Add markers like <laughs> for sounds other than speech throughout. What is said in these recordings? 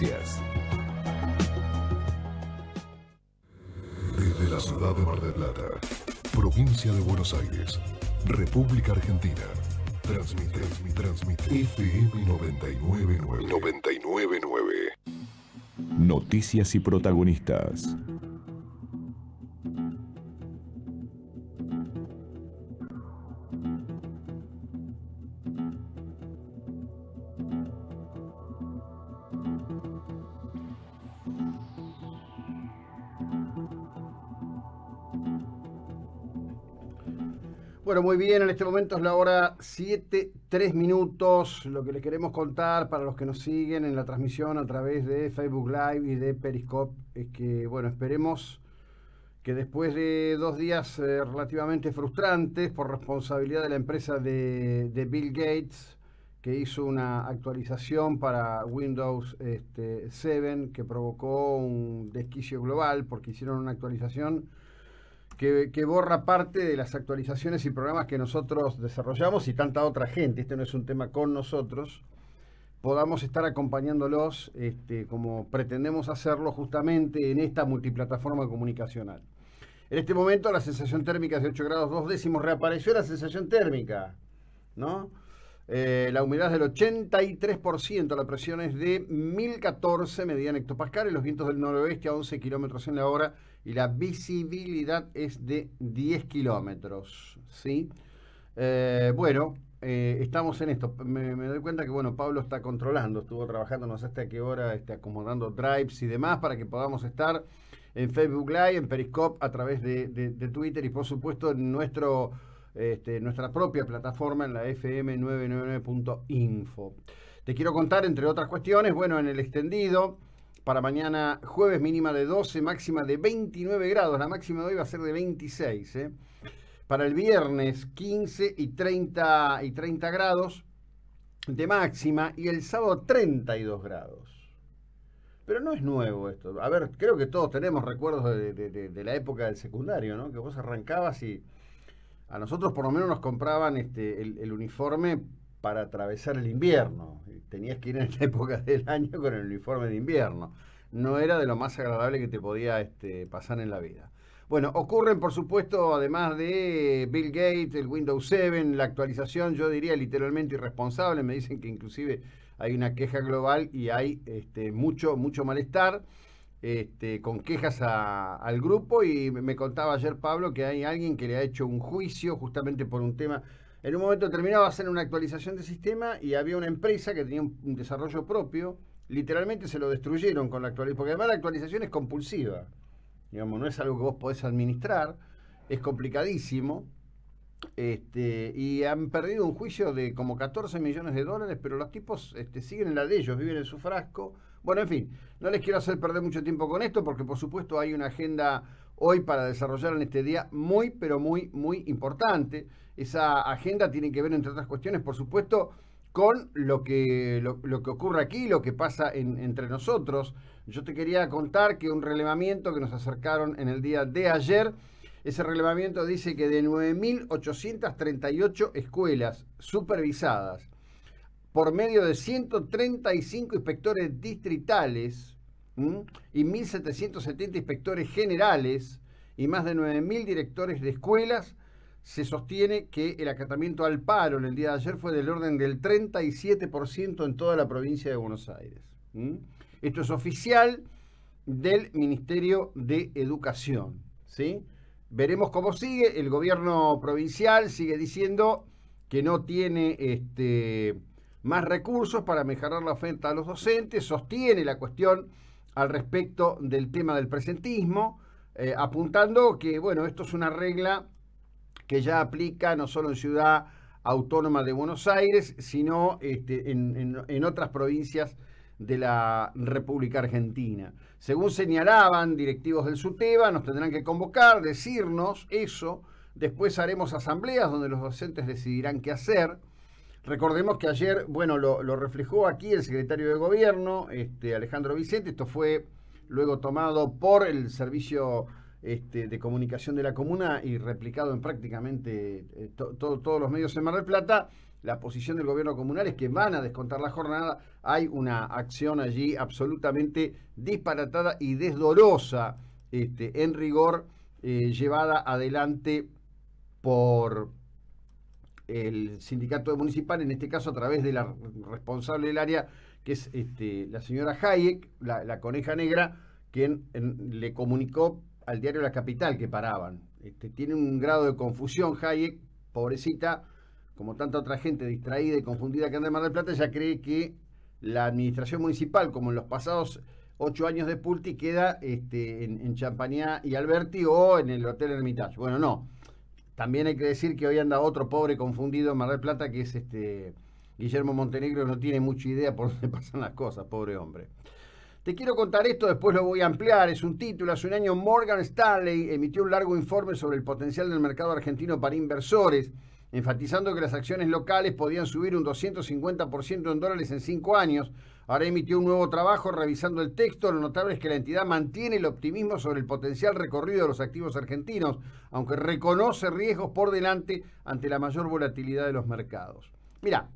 Desde la ciudad de Mar del Plata, provincia de Buenos Aires, República Argentina. Transmite, transmite FM 999. 999. Noticias y protagonistas. Bueno, muy bien, en este momento es la hora 7, 3 minutos. Lo que les queremos contar para los que nos siguen en la transmisión a través de Facebook Live y de Periscope es que, bueno, esperemos que después de dos días eh, relativamente frustrantes por responsabilidad de la empresa de, Bill Gates, que hizo una actualización para Windows este, 7 que provocó un desquicio global porque hicieron una actualización que, borra parte de las actualizaciones y programas que nosotros desarrollamos y tanta otra gente, este no es un tema con nosotros, podamos estar acompañándolos este, como pretendemos hacerlo justamente en esta multiplataforma comunicacional. En este momento la sensación térmica es de 8 grados 2 décimos, reapareció la sensación térmica, ¿no? Eh, la humedad es del 83%, la presión es de 1014 en hectopascal y los vientos del noroeste a 11 kilómetros en la hora y la visibilidad es de 10 kilómetros. ¿sí? Eh, bueno, eh, estamos en esto. Me, doy cuenta que bueno, Pablo está controlando, estuvo trabajando no sé hasta qué hora, este, acomodando drives y demás para que podamos estar en Facebook Live, en Periscope, a través de, Twitter y por supuesto en nuestro, este, nuestra propia plataforma en la fm999.info. Te quiero contar, entre otras cuestiones, bueno, en el extendido. Para mañana jueves mínima de 12, máxima de 29 grados. La máxima de hoy va a ser de 26. ¿eh? Para el viernes 15 y 30, y 30 grados de máxima y el sábado 32 grados. Pero no es nuevo esto. A ver, creo que todos tenemos recuerdos de, la época del secundario, ¿no? Que vos arrancabas y a nosotros por lo menos nos compraban este, el uniforme para atravesar el invierno. Tenías que ir en la <laughs> época del año con el uniforme de invierno. No era de lo más agradable que te podía este, pasar en la vida. Bueno, ocurren, por supuesto, además de Bill Gates, el Windows 7, la actualización, yo diría literalmente irresponsable. Me dicen que inclusive hay una queja global y hay este, mucho, mucho malestar. Este, con quejas al grupo y me contaba ayer Pablo que hay alguien que le ha hecho un juicio justamente por un tema en un momento terminaba hacer una actualización de sistema y había una empresa que tenía un, desarrollo propio. Literalmente se lo destruyeron con la actualización, porque además la actualización es compulsiva. Digamos, no es algo que vos podés administrar, es complicadísimo. Este, y han perdido un juicio de como 14 millones de dólares, pero los tipos este, siguen en la de ellos, viven en su frasco. Bueno, en fin, no les quiero hacer perder mucho tiempo con esto, porque por supuesto hay una agenda hoy para desarrollar en este día muy, pero muy, muy importante. Esa agenda tiene que ver, entre otras cuestiones, por supuesto, con lo que, lo, que ocurre aquí, lo que pasa entre nosotros. Yo te quería contar que un relevamiento que nos acercaron en el día de ayer, ese relevamiento dice que de 9.838 escuelas supervisadas por medio de 135 inspectores distritales, y 1.770 inspectores generales y más de 9.000 directores de escuelas, se sostiene que el acatamiento al paro en el día de ayer fue del orden del 37% en toda la provincia de Buenos Aires. Esto es oficial del Ministerio de Educación. ¿sí? Veremos cómo sigue. El gobierno provincial sigue diciendo que no tiene este, más recursos para mejorar la oferta a los docentes, sostiene la cuestión al respecto del tema del presentismo, eh, apuntando que, bueno, esto es una regla que ya aplica no solo en Ciudad Autónoma de Buenos Aires, sino este, en, en otras provincias de la República Argentina. Según señalaban directivos del SUTEBA, nos tendrán que convocar, decirnos eso, después haremos asambleas donde los docentes decidirán qué hacer. Recordemos que ayer, bueno, lo, reflejó aquí el secretario de Gobierno, este, Alejandro Vicente, esto fue luego tomado por el servicio este, de comunicación de la comuna y replicado en prácticamente eh, todos los medios en Mar del Plata, la posición del gobierno comunal es que van a descontar la jornada. Hay una acción allí absolutamente disparatada y desdorosa, este, en rigor, eh, llevada adelante por el sindicato municipal, en este caso a través de la responsable del área, que es este, la señora Hayek, la, coneja negra, quien le comunicó al diario La Capital que paraban. Este, tiene un grado de confusión Hayek, pobrecita, como tanta otra gente distraída y confundida que anda en Mar del Plata, ya cree que la administración municipal, como en los pasados ocho años de Pulti, queda este, en, en y Alberti o en el Hotel Hermitage. Bueno, no también hay que decir que hoy anda otro pobre confundido en Mar del Plata, que es este Guillermo Montenegro, no tiene mucha idea por dónde <laughs> pasan las cosas, pobre hombre. Te quiero contar esto, después lo voy a ampliar. Es un título. Hace un año Morgan Stanley emitió un largo informe sobre el potencial del mercado argentino para inversores enfatizando que las acciones locales podían subir un 250% en dólares en cinco años. Ahora emitió un nuevo trabajo revisando el texto. Lo notable es que la entidad mantiene el optimismo sobre el potencial recorrido de los activos argentinos, aunque reconoce riesgos por delante ante la mayor volatilidad de los mercados. Mirá,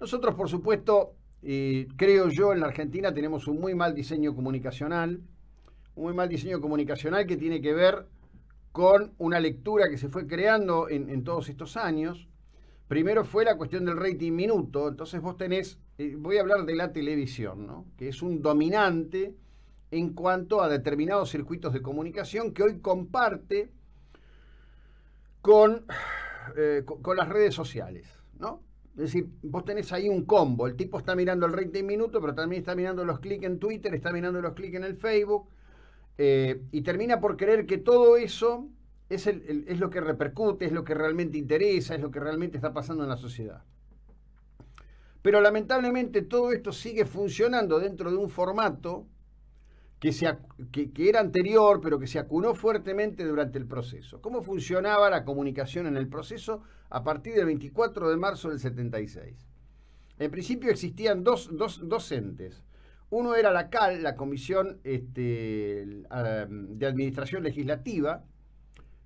nosotros por supuesto, eh, creo yo, en la Argentina tenemos un muy mal diseño comunicacional, un muy mal diseño comunicacional que tiene que ver con una lectura que se fue creando en, todos estos años. Primero fue la cuestión del rating minuto, entonces vos tenés, eh, voy a hablar de la televisión, ¿no? que es un dominante en cuanto a determinados circuitos de comunicación que hoy comparte eh, con, las redes sociales. ¿no? Es decir, vos tenés ahí un combo, el tipo está mirando el rating minuto, pero también está mirando los clics en Twitter, está mirando los clics en el Facebook, eh, y termina por creer que todo eso es, lo que repercute, es lo que realmente interesa, es lo que realmente está pasando en la sociedad. Pero lamentablemente todo esto sigue funcionando dentro de un formato que, que, era anterior, pero que se acunó fuertemente durante el proceso. ¿Cómo funcionaba la comunicación en el proceso a partir del 24 de marzo del 76? En principio existían dos, dos, dos entes. Uno era la CAL, la Comisión este, ah, de Administración Legislativa,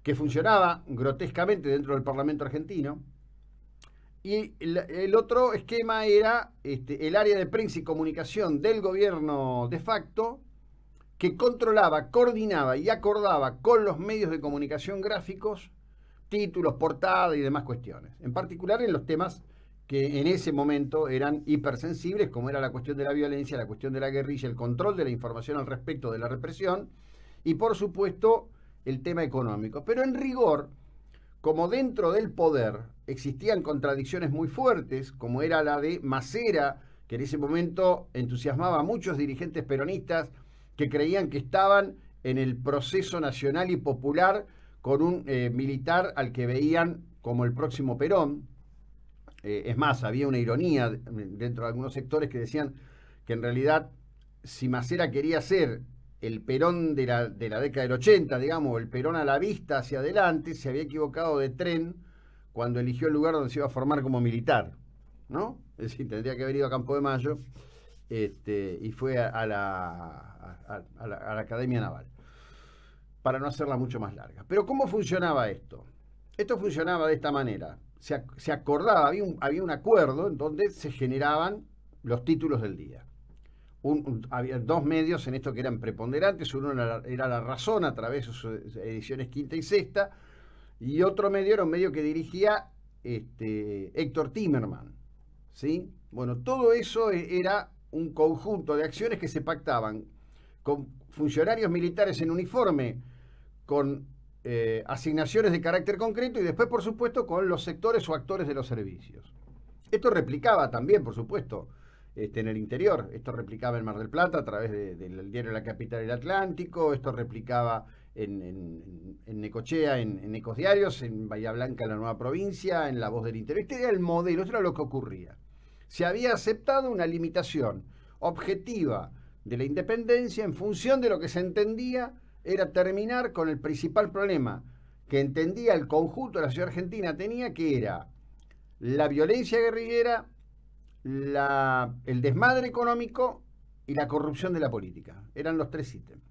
que funcionaba grotescamente dentro del Parlamento argentino. Y el, otro esquema era este, el área de prensa y comunicación del gobierno de facto, que controlaba, coordinaba y acordaba con los medios de comunicación gráficos títulos, portadas y demás cuestiones, en particular en los temas que en ese momento eran hipersensibles, como era la cuestión de la violencia, la cuestión de la guerrilla, el control de la información al respecto de la represión y por supuesto el tema económico. Pero en rigor, como dentro del poder existían contradicciones muy fuertes, como era la de Macera, que en ese momento entusiasmaba a muchos dirigentes peronistas que creían que estaban en el proceso nacional y popular con un eh, militar al que veían como el próximo Perón, eh, es más, había una ironía dentro de algunos sectores que decían que en realidad si Macera quería ser el Perón de la, década del 80, digamos, el Perón a la vista hacia adelante, se había equivocado de tren cuando eligió el lugar donde se iba a formar como militar, ¿no? Es decir, tendría que haber ido a Campo de Mayo este, y fue a, la Academia Naval, para no hacerla mucho más larga. Pero ¿cómo funcionaba esto? Esto funcionaba de esta manera. Se, acordaba, había un, había un acuerdo en donde se generaban los títulos del día. había dos medios en esto que eran preponderantes, uno era, La Razón a través de sus eh, ediciones quinta y sexta, y otro medio era un medio que dirigía este, Héctor Timerman. ¿sí? Bueno, todo eso e-, era un conjunto de acciones que se pactaban con funcionarios militares en uniforme, con eh, asignaciones de carácter concreto y después, por supuesto, con los sectores o actores de los servicios. Esto replicaba también, por supuesto, este, en el interior. Esto replicaba en Mar del Plata a través del diario La Capital del Atlántico, esto replicaba en, en, en Necochea, en, en, Diarios, en Bahía Blanca, en la nueva provincia, en La Voz del Interior. Este era el modelo, esto era lo que ocurría. Se había aceptado una limitación objetiva de la independencia en función de lo que se entendía era terminar con el principal problema que entendía el conjunto de la ciudad argentina tenía, que era la violencia guerrillera, el desmadre económico y la corrupción de la política. Eran los tres ítems.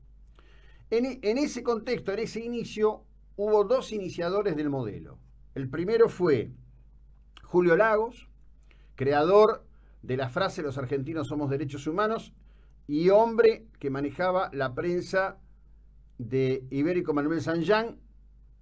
En, en ese contexto, en ese inicio, hubo dos iniciadores del modelo. El primero fue Julio Lagos, creador de la frase los argentinos somos derechos humanos y hombre que manejaba la prensa de Ibérico Manuel Sanján,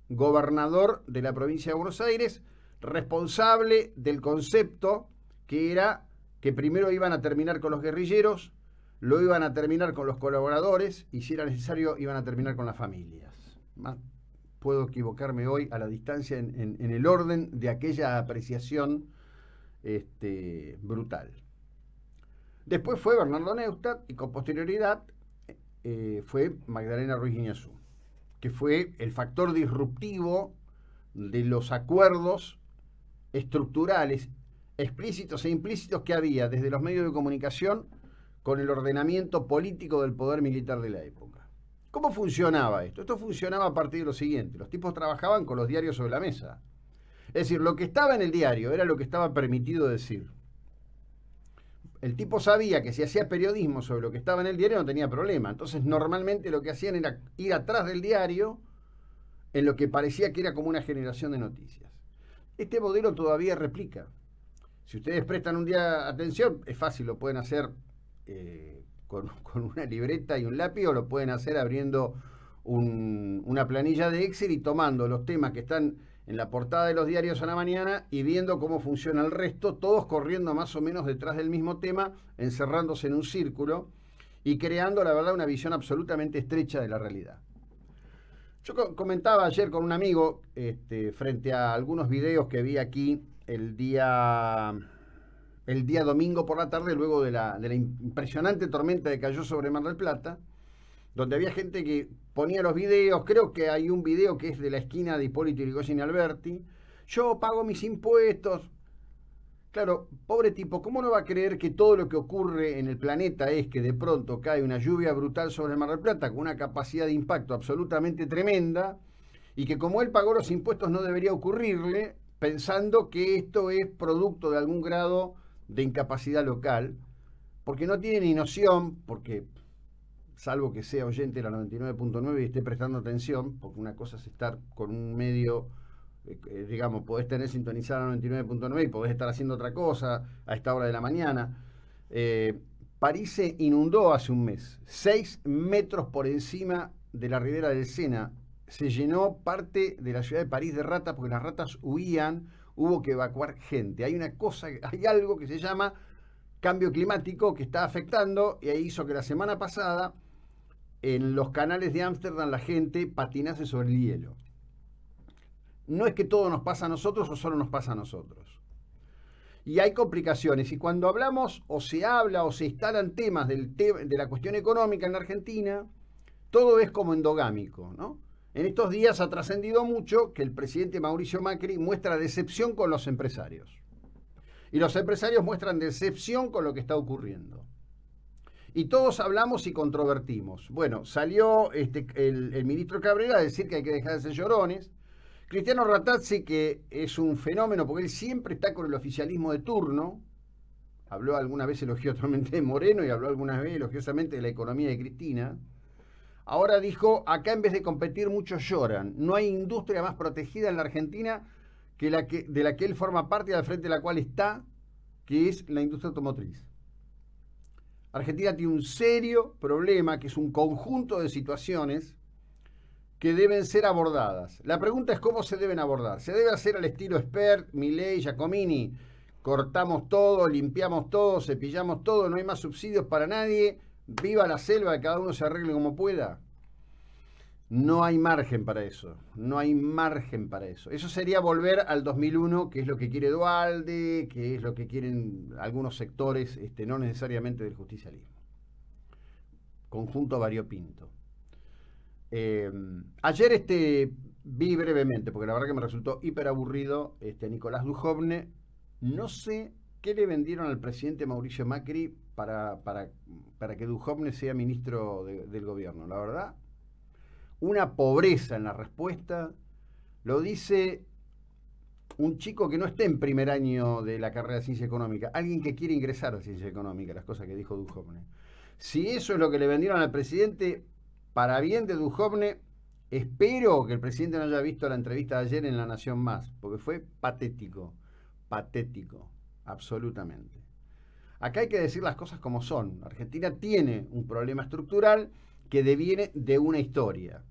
gobernador de la provincia de Buenos Aires, responsable del concepto que era que primero iban a terminar con los guerrilleros, lo iban a terminar con los colaboradores y si era necesario iban a terminar con las familias. Puedo equivocarme hoy a la distancia en, el orden de aquella apreciación este, brutal. Después fue Bernardo Neustadt y con posterioridad eh, fue Magdalena Ruiz Iñazú, que fue el factor disruptivo de los acuerdos estructurales explícitos e implícitos que había desde los medios de comunicación con el ordenamiento político del poder militar de la época. ¿Cómo funcionaba esto? Esto funcionaba a partir de lo siguiente, los tipos trabajaban con los diarios sobre la mesa. Es decir, lo que estaba en el diario era lo que estaba permitido decir el tipo sabía que si hacía periodismo sobre lo que estaba en el diario no tenía problema. Entonces normalmente lo que hacían era ir atrás del diario en lo que parecía que era como una generación de noticias. Este modelo todavía replica. Si ustedes prestan un día atención, es fácil, lo pueden hacer eh, <laughs> con, una libreta y un lápiz o lo pueden hacer abriendo una planilla de Excel y tomando los temas que están en la portada de los diarios a la mañana y viendo cómo funciona el resto, todos corriendo más o menos detrás del mismo tema, encerrándose en un círculo y creando, la verdad, una visión absolutamente estrecha de la realidad. Yo comentaba ayer con un amigo, este, frente a algunos videos que vi aquí el día, el día domingo por la tarde, luego de la, de la impresionante tormenta que cayó sobre Mar del Plata, donde había gente que ponía los videos, creo que hay un video que es de la esquina de Hipólito Yrigoyen y Alberti, yo pago mis impuestos. Claro, pobre tipo, ¿cómo no va a creer que todo lo que ocurre en el planeta es que de pronto cae una lluvia brutal sobre el Mar del Plata con una capacidad de impacto absolutamente tremenda y que como él pagó los impuestos no debería ocurrirle pensando que esto es producto de algún grado de incapacidad local? porque no tiene ni noción, porque salvo que sea oyente de la 99.9 y esté prestando atención, porque una cosa es estar con un medio, eh, eh, digamos, podés tener sintonizada la 99.9 y podés estar haciendo otra cosa a esta hora de la mañana. Eh, París se inundó hace un mes, 6 metros por encima de la ribera del Sena. Se llenó parte de la ciudad de París de ratas porque las ratas huían, hubo que evacuar gente. Hay una cosa, hay algo que se llama cambio climático que está afectando y ahí hizo que la semana pasada en los canales de Ámsterdam la gente patinase sobre el hielo. No es que todo nos pasa a nosotros o solo nos pasa a nosotros. Y hay complicaciones. Y cuando hablamos o se habla o se instalan temas de la cuestión económica en la Argentina, todo es como endogámico. ¿no? En estos días ha trascendido mucho que el presidente Mauricio Macri muestra decepción con los empresarios. Y los empresarios muestran decepción con lo que está ocurriendo y todos hablamos y controvertimos. Bueno, salió este, el, ministro Cabrera a decir que hay que dejar de ser llorones. Cristiano Ratazzi, que es un fenómeno, porque él siempre está con el oficialismo de turno, habló alguna vez elogiosamente de Moreno y habló alguna vez elogiosamente de la economía de Cristina. Ahora dijo, acá en vez de competir muchos lloran. No hay industria más protegida en la Argentina que la que, de la que él forma parte y al frente de la cual está, que es la industria automotriz. Argentina tiene un serio problema que es un conjunto de situaciones que deben ser abordadas. La pregunta es cómo se deben abordar. ¿Se debe hacer al estilo expert, Milei, Giacomini? Cortamos todo, limpiamos todo, cepillamos todo, no hay más subsidios para nadie. Viva la selva, que cada uno se arregle como pueda. No hay margen para eso, no hay margen para eso. Eso sería volver al 2001, que es lo que quiere Dualde, que es lo que quieren algunos sectores, este, no necesariamente del justicialismo. Conjunto variopinto. Eh, ayer este, vi brevemente, porque la verdad que me resultó hiper aburrido, este, Nicolás Dujovne. No sé qué le vendieron al presidente Mauricio Macri para, que Dujovne sea ministro del gobierno, la verdad una pobreza en la respuesta, lo dice un chico que no esté en primer año de la carrera de ciencia económica, alguien que quiere ingresar a ciencia económica, las cosas que dijo Duhovne. Si eso es lo que le vendieron al presidente, para bien de Duhovne, espero que el presidente no haya visto la entrevista de ayer en La Nación Más, porque fue patético, patético, absolutamente. Acá hay que decir las cosas como son. Argentina tiene un problema estructural que deviene de una historia.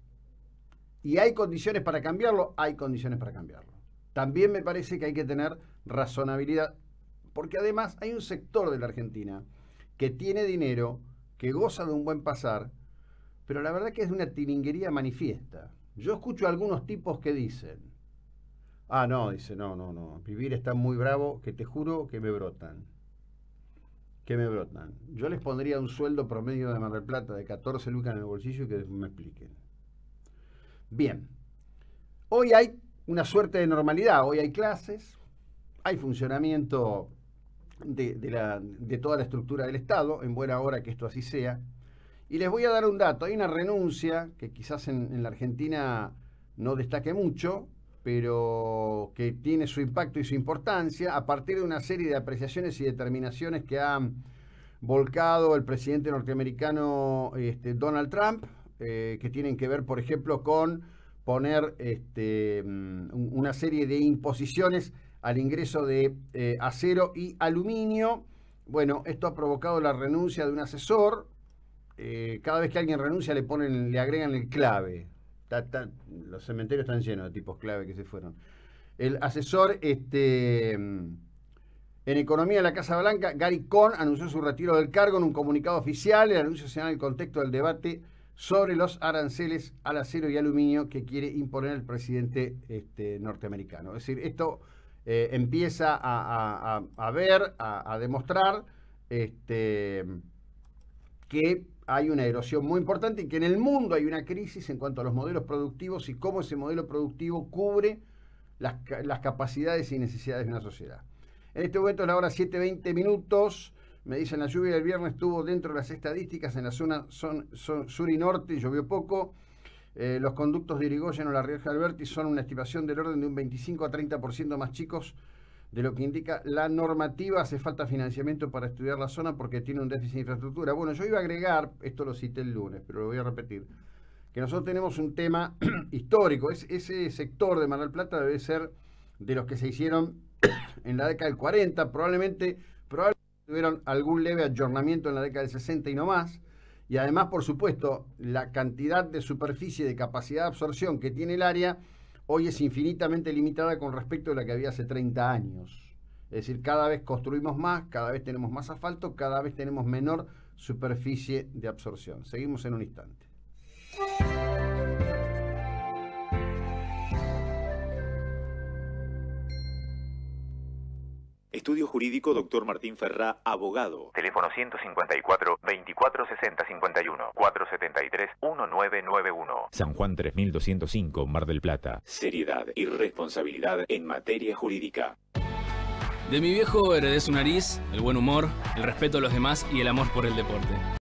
Y hay condiciones para cambiarlo, hay condiciones para cambiarlo. También me parece que hay que tener razonabilidad, porque además hay un sector de la Argentina que tiene dinero, que goza de un buen pasar, pero la verdad que es una tiringuería manifiesta. Yo escucho a algunos tipos que dicen, ah, no, dice, no, no, no, vivir está muy bravo, que te juro que me brotan que me brotan. Yo les pondría un sueldo promedio de Mar del Plata de 14 lucas en el bolsillo y que me expliquen. Bien, hoy hay una suerte de normalidad, hoy hay clases, hay funcionamiento de, toda la estructura del Estado, en buena hora que esto así sea. Y les voy a dar un dato, hay una renuncia que quizás en la Argentina no destaque mucho, pero que tiene su impacto y su importancia a partir de una serie de apreciaciones y determinaciones que ha volcado el presidente norteamericano este, Donald Trump, eh, que tienen que ver, por ejemplo, con poner este, mm, una serie de imposiciones al ingreso de eh, acero y aluminio. Bueno, esto ha provocado la renuncia de un asesor. Eh, cada vez que alguien renuncia le ponen, le agregan el clave los cementerios están llenos de tipos clave que se fueron. El asesor este, mm, en economía de la Casa Blanca, Gary Cohn, anunció su retiro del cargo en un comunicado oficial. El anuncio se da en el contexto del debate sobre los aranceles al acero y aluminio que quiere imponer el presidente este, norteamericano. Es decir, esto eh, empieza a, ver, a, demostrar este, que hay una erosión muy importante y que en el mundo hay una crisis en cuanto a los modelos productivos y cómo ese modelo productivo cubre las, capacidades y necesidades de una sociedad. En este momento es la hora 7.20 minutos. Me dicen la lluvia del viernes estuvo dentro de las estadísticas en la zona son, sur y norte, llovió poco. Eh, los conductos de Irigoyen o la Rioja Alberti son una estimación del orden de un 25 a 30% más chicos de lo que indica la normativa, hace falta financiamiento para estudiar la zona porque tiene un déficit de infraestructura. Bueno, yo iba a agregar, esto lo cité el lunes, pero lo voy a repetir, que nosotros tenemos un tema <clears throat> histórico. Es, ese sector de Mar del Plata debe ser de los que se hicieron <clears throat> en la década del 40, probablemente, probablemente tuvieron algún leve ayornamiento en la década del 60 y no más. Y además, por supuesto, la cantidad de superficie de capacidad de absorción que tiene el área hoy es infinitamente limitada con respecto a la que había hace 30 años. Es decir, cada vez construimos más, cada vez tenemos más asfalto, cada vez tenemos menor superficie de absorción. Seguimos en un instante. Estudio Jurídico Dr. Martín Ferrá, abogado. Teléfono 154 2460 51 473 1991. San Juan 3205, Mar del Plata. Seriedad y responsabilidad en materia jurídica. De mi viejo heredé su nariz, el buen humor, el respeto a los demás y el amor por el deporte.